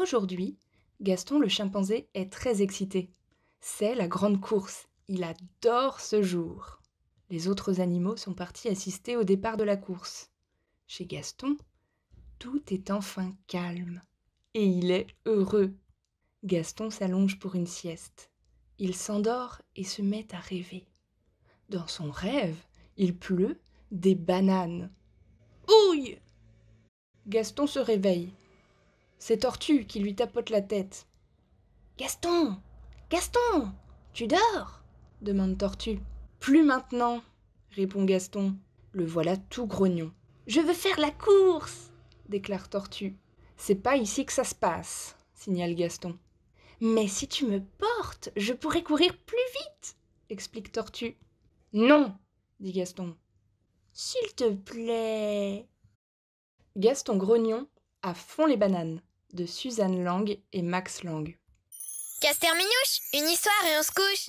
Aujourd'hui, Gaston le chimpanzé est très excité. C'est la grande course. Il adore ce jour. Les autres animaux sont partis assister au départ de la course. Chez Gaston, tout est enfin calme. Et il est heureux. Gaston s'allonge pour une sieste. Il s'endort et se met à rêver. Dans son rêve, il pleut des bananes. Ouille Gaston se réveille c'est Tortue qui lui tapote la tête. Gaston Gaston Tu dors demande Tortue. Plus maintenant répond Gaston. Le voilà tout grognon. Je veux faire la course déclare Tortue. C'est pas ici que ça se passe, signale Gaston. Mais si tu me portes, je pourrais courir plus vite, explique Tortue. Non, dit Gaston. S'il te plaît. Gaston grognon à fond les bananes de Suzanne Lang et Max Lang. Caster Minouche, une histoire et on se couche